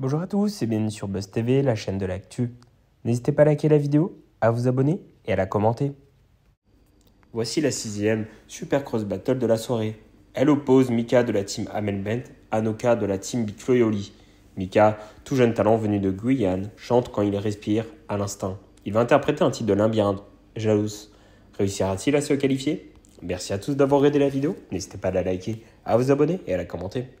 Bonjour à tous et bienvenue sur Buzz TV, la chaîne de l'actu. N'hésitez pas à liker la vidéo, à vous abonner et à la commenter. Voici la sixième Super Cross Battle de la soirée. Elle oppose Mika de la team Bent à Noka de la team BitFloYoli. Mika, tout jeune talent venu de Guyane, chante quand il respire à l'instinct. Il va interpréter un titre de l'Imbiade, Jalous. Réussira-t-il à se qualifier Merci à tous d'avoir aidé la vidéo. N'hésitez pas à la liker, à vous abonner et à la commenter.